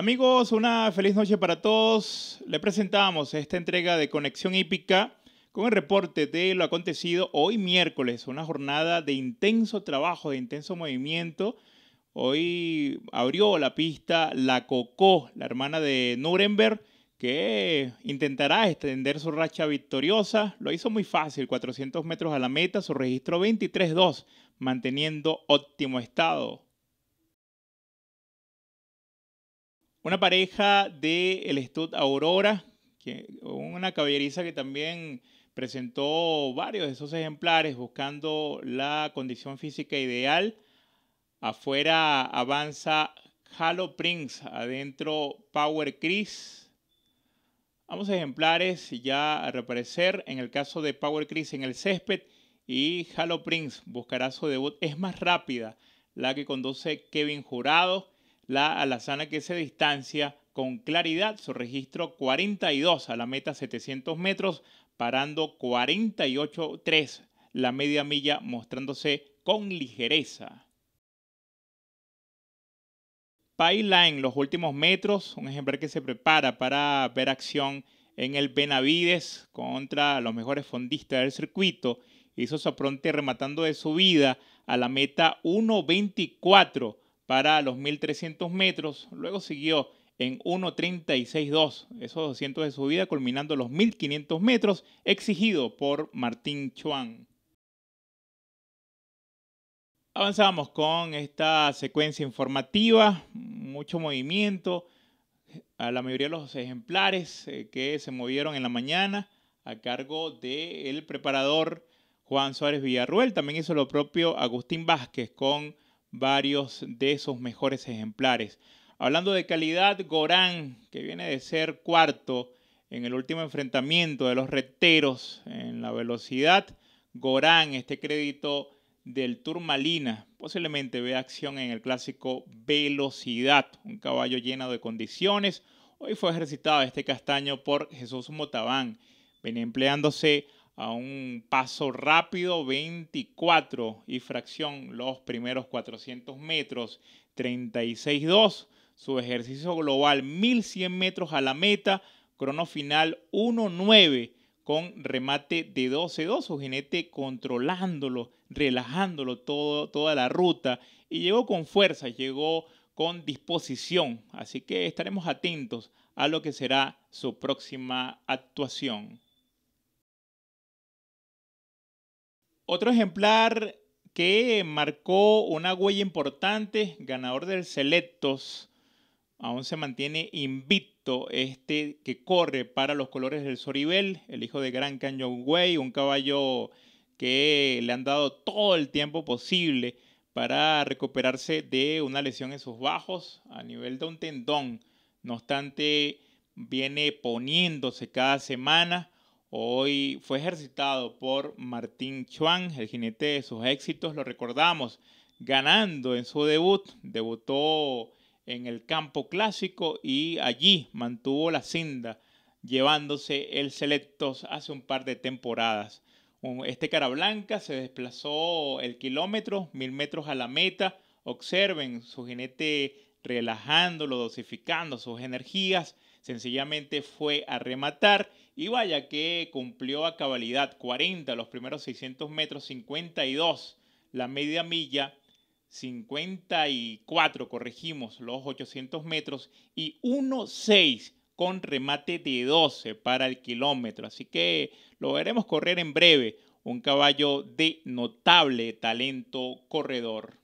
Amigos, una feliz noche para todos. Le presentamos esta entrega de Conexión Hípica con el reporte de lo acontecido hoy miércoles, una jornada de intenso trabajo, de intenso movimiento. Hoy abrió la pista la Cocó, la hermana de Nuremberg, que intentará extender su racha victoriosa. Lo hizo muy fácil, 400 metros a la meta, su registro 23-2, manteniendo óptimo estado. Una pareja de el Stud Aurora, que, una caballeriza que también presentó varios de esos ejemplares buscando la condición física ideal. Afuera avanza Halo Prince, adentro Power Chris. Ambos ejemplares ya a reaparecer. En el caso de Power Chris en el césped y Halo Prince buscará su debut. Es más rápida la que conduce Kevin Jurado la alazana que se distancia con claridad su registro 42 a la meta 700 metros, parando 48.3 la media milla mostrándose con ligereza. Paila en los últimos metros, un ejemplar que se prepara para ver acción en el Benavides contra los mejores fondistas del circuito. Hizo su pronte rematando de subida a la meta 1.24 para los 1.300 metros, luego siguió en 1.36.2, esos 200 de subida, culminando los 1.500 metros exigido por Martín Chuan. Avanzamos con esta secuencia informativa, mucho movimiento, a la mayoría de los ejemplares eh, que se movieron en la mañana a cargo del preparador Juan Suárez Villarruel, también hizo lo propio Agustín Vázquez con varios de esos mejores ejemplares. Hablando de calidad, Gorán, que viene de ser cuarto en el último enfrentamiento de los reteros en la velocidad, Gorán, este crédito del Turmalina, posiblemente ve acción en el clásico Velocidad, un caballo lleno de condiciones. Hoy fue ejercitado este castaño por Jesús Motabán, venía empleándose a un paso rápido 24 y fracción los primeros 400 metros, 36.2, su ejercicio global 1100 metros a la meta, crono final 1.9 con remate de 12-2, su jinete controlándolo, relajándolo toda la ruta y llegó con fuerza, llegó con disposición, así que estaremos atentos a lo que será su próxima actuación. Otro ejemplar que marcó una huella importante, ganador del Selectos, aún se mantiene invicto este que corre para los colores del Soribel, el hijo de Gran Canyon Way, un caballo que le han dado todo el tiempo posible para recuperarse de una lesión en sus bajos a nivel de un tendón. No obstante, viene poniéndose cada semana Hoy fue ejercitado por Martín Chuan, el jinete de sus éxitos, lo recordamos, ganando en su debut. Debutó en el campo clásico y allí mantuvo la cinda, llevándose el selectos hace un par de temporadas. Este cara blanca se desplazó el kilómetro, mil metros a la meta. Observen su jinete relajándolo, dosificando sus energías. Sencillamente fue a rematar y vaya que cumplió a cabalidad 40 los primeros 600 metros, 52 la media milla, 54 corregimos los 800 metros y 1.6 con remate de 12 para el kilómetro. Así que lo veremos correr en breve. Un caballo de notable talento corredor.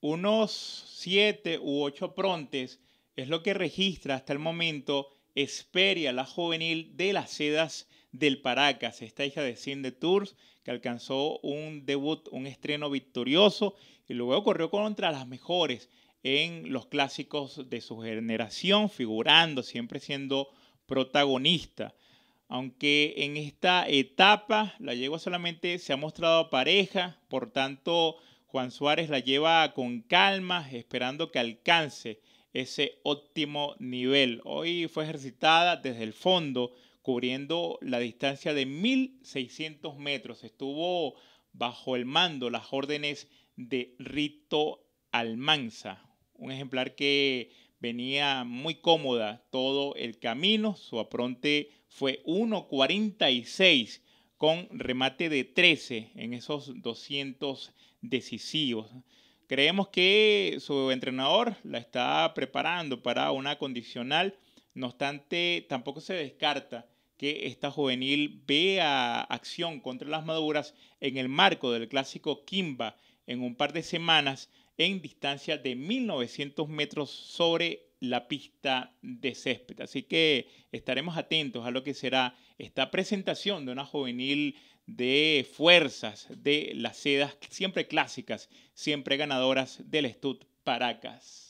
Unos 7 u 8 prontes es lo que registra hasta el momento Esperia, la juvenil de las sedas del Paracas. Esta hija de de Tours que alcanzó un debut, un estreno victorioso y luego corrió contra las mejores en los clásicos de su generación, figurando, siempre siendo protagonista. Aunque en esta etapa la yegua solamente se ha mostrado pareja, por tanto Juan Suárez la lleva con calma, esperando que alcance ese óptimo nivel. Hoy fue ejercitada desde el fondo, cubriendo la distancia de 1.600 metros. Estuvo bajo el mando las órdenes de Rito Almanza, un ejemplar que venía muy cómoda todo el camino. Su apronte fue 1.46 con remate de 13 en esos 200 decisivos. Creemos que su entrenador la está preparando para una condicional, no obstante, tampoco se descarta que esta juvenil vea acción contra las maduras en el marco del clásico Kimba en un par de semanas en distancia de 1900 metros sobre la pista de césped. Así que estaremos atentos a lo que será esta presentación de una juvenil de fuerzas de las sedas siempre clásicas, siempre ganadoras del Stud Paracas.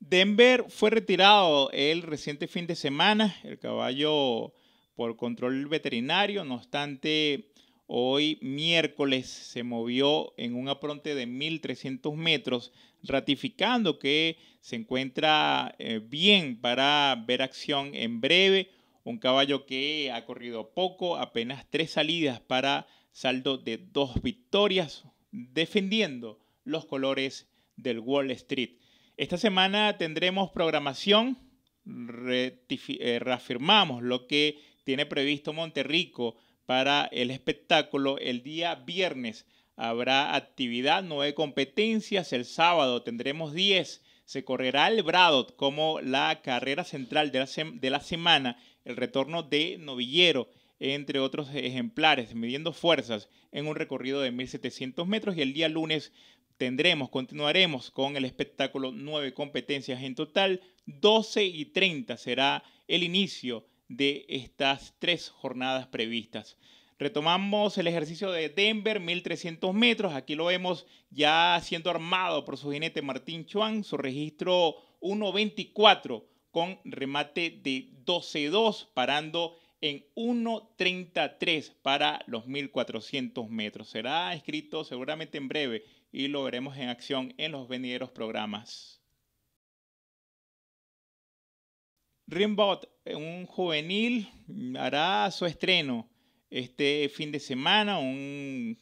Denver fue retirado el reciente fin de semana, el caballo por control veterinario, no obstante, hoy miércoles se movió en un apronte de 1.300 metros, ratificando que se encuentra eh, bien para ver acción en breve un caballo que ha corrido poco, apenas tres salidas para saldo de dos victorias, defendiendo los colores del Wall Street. Esta semana tendremos programación, eh, reafirmamos lo que tiene previsto Monterrico para el espectáculo el día viernes. Habrá actividad, nueve competencias, el sábado tendremos 10 se correrá el Bradot como la carrera central de la, semana, el retorno de Novillero, entre otros ejemplares, midiendo fuerzas en un recorrido de 1.700 metros y el día lunes tendremos, continuaremos con el espectáculo, nueve competencias en total, 12 y 30 será el inicio de estas tres jornadas previstas. Retomamos el ejercicio de Denver, 1300 metros. Aquí lo vemos ya siendo armado por su jinete Martín Chuan. Su registro 1.24 con remate de 12.2, parando en 1.33 para los 1400 metros. Será escrito seguramente en breve y lo veremos en acción en los venideros programas. Rimbot, un juvenil, hará su estreno este fin de semana un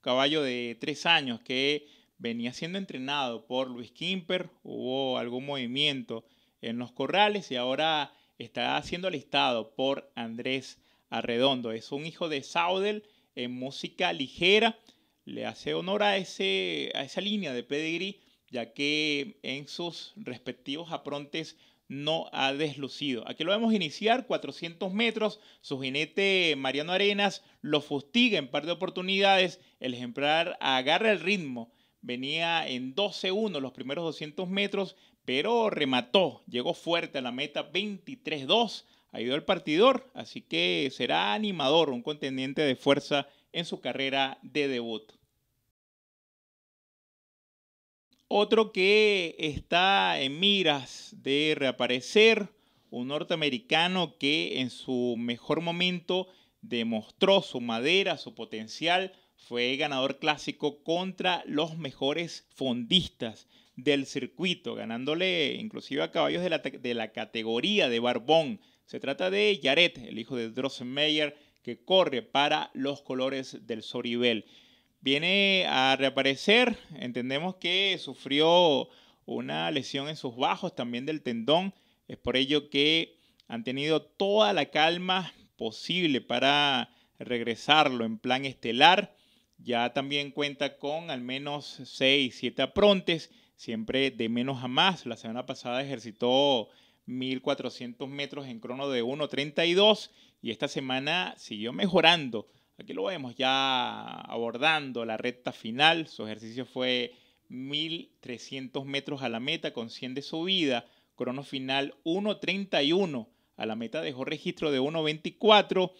caballo de tres años que venía siendo entrenado por Luis Kimper, hubo algún movimiento en los corrales y ahora está siendo alistado por Andrés Arredondo. Es un hijo de Saudel en música ligera, le hace honor a, ese, a esa línea de Pedigree, ya que en sus respectivos aprontes no ha deslucido. Aquí lo vemos iniciar 400 metros, su jinete Mariano Arenas lo fustiga en par de oportunidades, el ejemplar agarra el ritmo, venía en 12-1 los primeros 200 metros, pero remató, llegó fuerte a la meta 23-2, ayudó el partidor, así que será animador, un contendiente de fuerza en su carrera de debut. Otro que está en miras de reaparecer, un norteamericano que en su mejor momento demostró su madera, su potencial, fue ganador clásico contra los mejores fondistas del circuito, ganándole inclusive a caballos de la, categoría de Barbón. Se trata de Yaret, el hijo de Drossenmeyer, que corre para los colores del Soribel viene a reaparecer. Entendemos que sufrió una lesión en sus bajos, también del tendón. Es por ello que han tenido toda la calma posible para regresarlo en plan estelar. Ya también cuenta con al menos 6, 7 aprontes, siempre de menos a más. La semana pasada ejercitó 1400 metros en crono de 1.32 y esta semana siguió mejorando Aquí lo vemos ya abordando la recta final. Su ejercicio fue 1300 metros a la meta con 100 de subida. Crono final 1.31. A la meta dejó registro de 1.24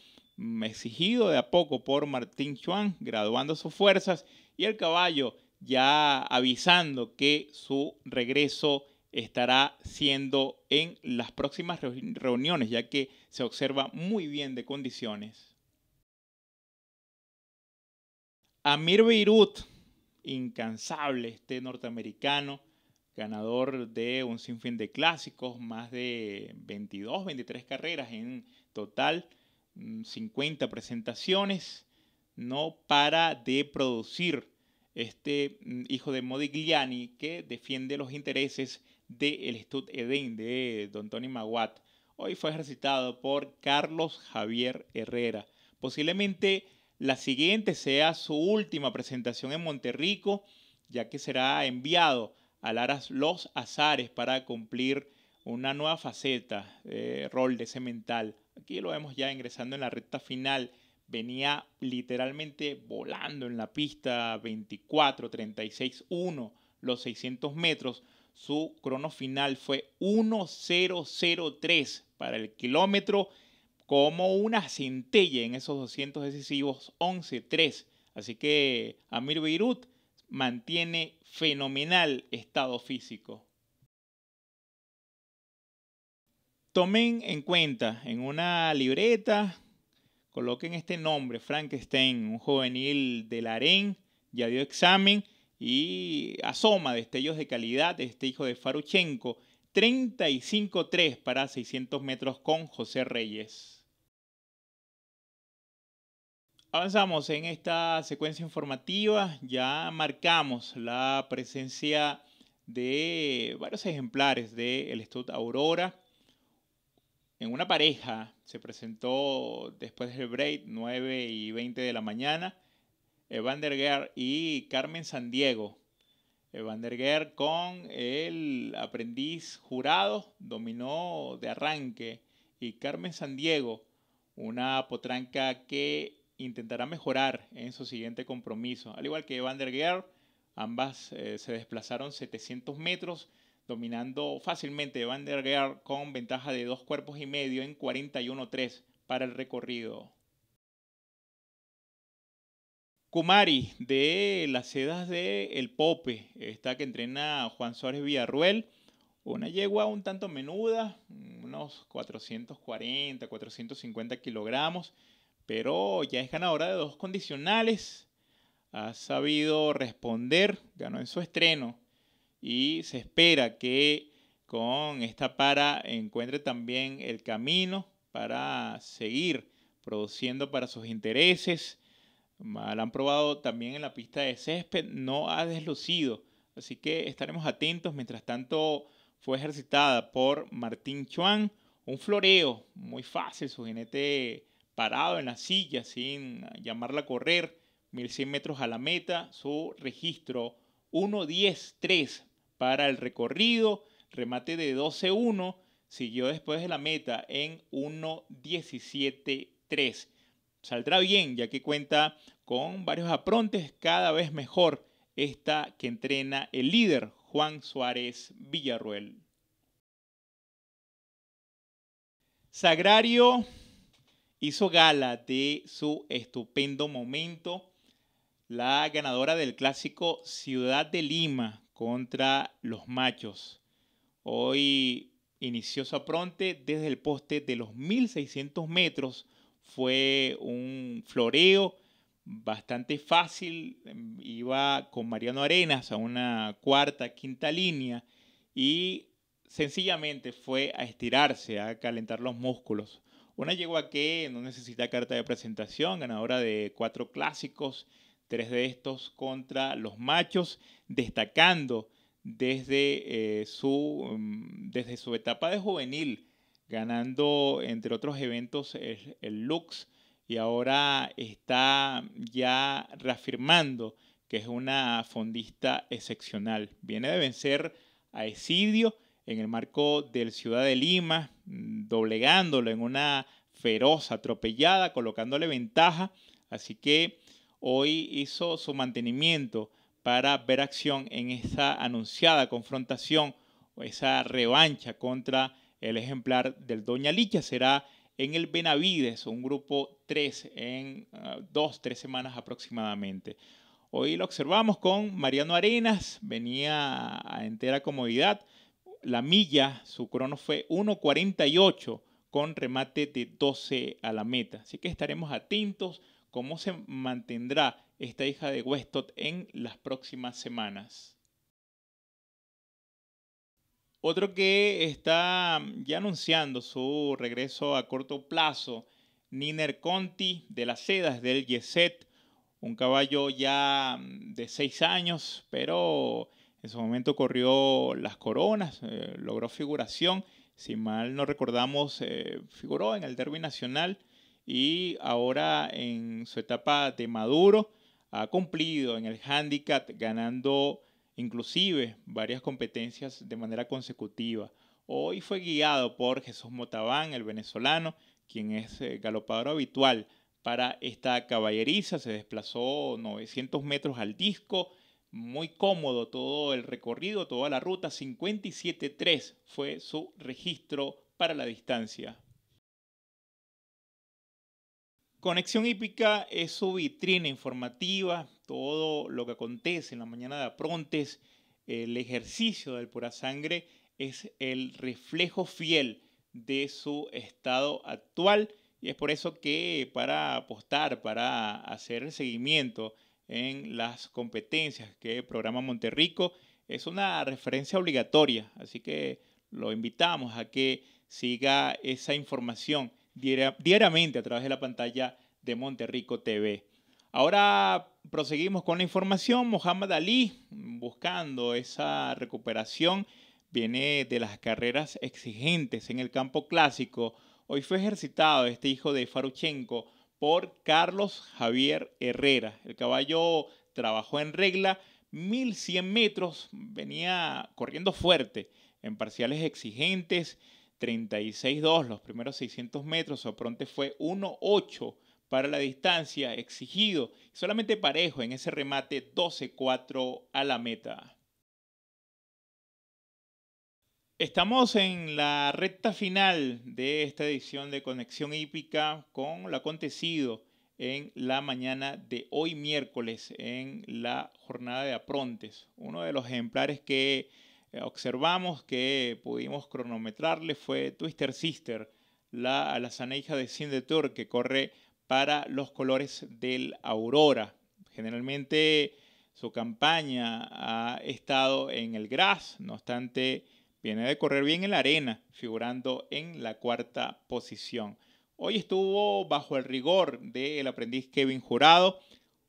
exigido de a poco por Martín Chuan, graduando sus fuerzas, y el caballo ya avisando que su regreso estará siendo en las próximas reuniones, ya que se observa muy bien de condiciones. Amir Beirut, incansable, este norteamericano, ganador de un sinfín de clásicos, más de 22, 23 carreras en total, 50 mm, presentaciones, no para de producir este mm, hijo de Modigliani que defiende los intereses del el Stud Eden de Don Tony Maguat. Hoy fue ejercitado por Carlos Javier Herrera, posiblemente la siguiente sea su última presentación en Monterrico, ya que será enviado a Laras Los Azares para cumplir una nueva faceta, eh, rol de cemental. Aquí lo vemos ya ingresando en la recta final. Venía literalmente volando en la pista 24, 36, 1, los 600 metros. Su crono final fue 1003 para el kilómetro como una centella en esos 200 decisivos, 11-3. Así que Amir Beirut mantiene fenomenal estado físico. Tomen en cuenta en una libreta, coloquen este nombre, Frankenstein, un juvenil del AREN, ya dio examen y asoma destellos de calidad de este hijo de Faruchenko, 35-3 para 600 metros con José Reyes. Avanzamos en esta secuencia informativa, ya marcamos la presencia de varios ejemplares del el Aurora. En una pareja se presentó después del break, 9 y 20 de la mañana, Evander Guerre y Carmen Diego. Evander Guerre con el aprendiz jurado dominó de arranque y Carmen San Diego una potranca que intentará mejorar en su siguiente compromiso. Al igual que Van der Geer, ambas eh, se desplazaron 700 metros, dominando fácilmente Van der Geer con ventaja de dos cuerpos y medio en 41.3 para el recorrido. Kumari de las sedas de El Pope, esta que entrena Juan Suárez Villarruel, una yegua un tanto menuda, unos 440, 450 kilogramos, pero ya es ganadora de dos condicionales. Ha sabido responder, ganó en su estreno y se espera que con esta para encuentre también el camino para seguir produciendo para sus intereses. Ah, la han probado también en la pista de césped, no ha deslucido. Así que estaremos atentos. Mientras tanto, fue ejercitada por Martín Chuan. Un floreo muy fácil, su jinete parado en la silla sin llamarla a correr, 1100 metros a la meta, su registro 1.10.3 para el recorrido, remate de 12.1, siguió después de la meta en 1.17.3. Saldrá bien ya que cuenta con varios aprontes cada vez mejor esta que entrena el líder Juan Suárez Villarruel. Sagrario hizo gala de su estupendo momento. La ganadora del clásico Ciudad de Lima contra los Machos. Hoy inició su apronte desde el poste de los 1600 metros. Fue un floreo bastante fácil. Iba con Mariano Arenas a una cuarta, quinta línea y sencillamente fue a estirarse, a calentar los músculos. Una a que no necesita carta de presentación, ganadora de cuatro clásicos, tres de estos contra los machos, destacando desde, eh, su, mm, desde su etapa de juvenil, ganando entre otros eventos el, el Lux y ahora está ya reafirmando que es una fondista excepcional. Viene de vencer a Esidio en el marco del Ciudad de Lima, mm, doblegándolo en una feroz atropellada, colocándole ventaja. Así que hoy hizo su mantenimiento para ver acción en esa anunciada confrontación o esa revancha contra el ejemplar del Doña Licha. Será en el Benavides, un grupo 3, en 2 ah, dos, tres semanas aproximadamente. Hoy lo observamos con Mariano Arenas, venía a entera comodidad, la milla, su crono fue 1.48 con remate de 12 a la meta. Así que estaremos atentos cómo se mantendrá esta hija de Westot en las próximas semanas. Otro que está mm, ya anunciando su regreso a corto plazo, Niner Conti de las Sedas del Yeset, un caballo ya mm, de 6 años, pero en su momento corrió Las Coronas, eh, logró figuración, si mal no recordamos, eh, figuró en el Derby Nacional y ahora en su etapa de Maduro ha cumplido en el handicap ganando inclusive varias competencias de manera consecutiva. Hoy fue guiado por Jesús Motabán, el venezolano, quien es eh, galopador habitual para esta caballeriza. Se desplazó 900 metros al disco, muy cómodo todo el recorrido, toda la ruta. 57.3 fue su registro para la distancia. Conexión Hípica es su vitrina informativa, todo lo que acontece en la mañana de Aprontes, el ejercicio del pura sangre es el reflejo fiel de su estado actual y es por eso que para apostar, para hacer el seguimiento en las competencias que programa Monterrico. Es una referencia obligatoria, así que lo invitamos a que siga esa información diariamente a través de la pantalla de Monterrico TV. Ahora proseguimos con la información. Mohamed Ali, buscando esa recuperación, viene de las carreras exigentes en el campo clásico. Hoy fue ejercitado este hijo de Faruchenko por Carlos Javier Herrera. El caballo trabajó en regla 1100 metros, venía corriendo fuerte en parciales exigentes, 36-2 los primeros 600 metros, Sopronte fue 1-8 para la distancia exigido, solamente parejo en ese remate 12-4 a la meta. Estamos en la recta final de esta edición de Conexión Hípica con lo acontecido en la mañana de hoy miércoles en la jornada de aprontes. Uno de los ejemplares que eh, observamos que pudimos cronometrarle fue Twister Sister, la alazaneja hija de Cindy Tour que corre para los colores del Aurora. Generalmente su campaña ha estado en el gras, no obstante Viene de correr bien en la arena, figurando en la cuarta posición. Hoy estuvo bajo el rigor del aprendiz Kevin Jurado.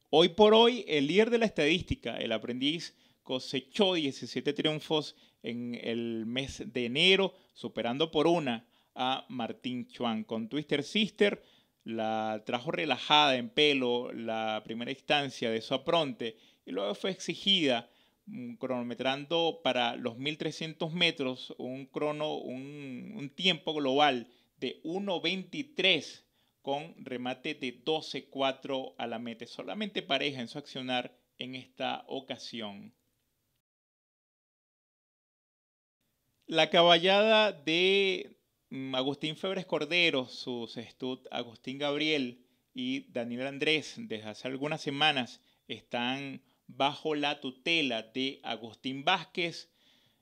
Hoy por hoy, el líder de la estadística, el aprendiz, cosechó 17 triunfos en el mes de enero, superando por una a Martín Chuan. Con Twister Sister la trajo relajada en pelo la primera instancia de su apronte y luego fue exigida cronometrando para los 1300 metros un, crono, un, tiempo global de 1.23 con remate de 12.4 a la meta. Solamente pareja en su accionar en esta ocasión. La caballada de mm, Agustín Febres Cordero, sus estud Agustín Gabriel y Daniel Andrés desde hace algunas semanas están bajo la tutela de Agustín Vázquez.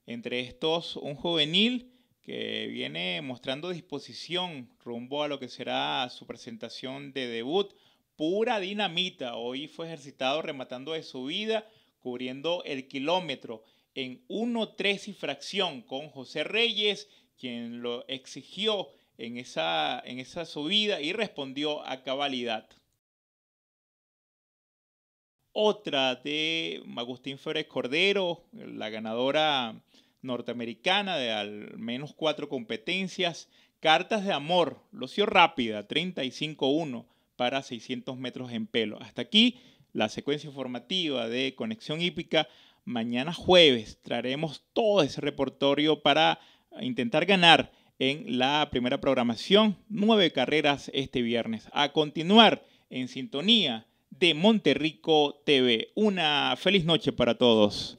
Entre estos, un juvenil que viene mostrando disposición rumbo a lo que será su presentación de debut. Pura dinamita. Hoy fue ejercitado rematando de su vida, cubriendo el kilómetro en 1-3 y fracción con José Reyes, quien lo exigió en esa subida y respondió a cabalidad otra de Agustín Férez Cordero, la ganadora norteamericana de al menos cuatro competencias. Cartas de Amor, Locio Rápida, 35-1 para 600 metros en pelo. Hasta aquí la secuencia informativa de Conexión Hípica. Mañana jueves traeremos todo ese repertorio para intentar ganar en la primera programación. Nueve carreras este viernes. A continuar en sintonía de Monterrico TV. Una feliz noche para todos.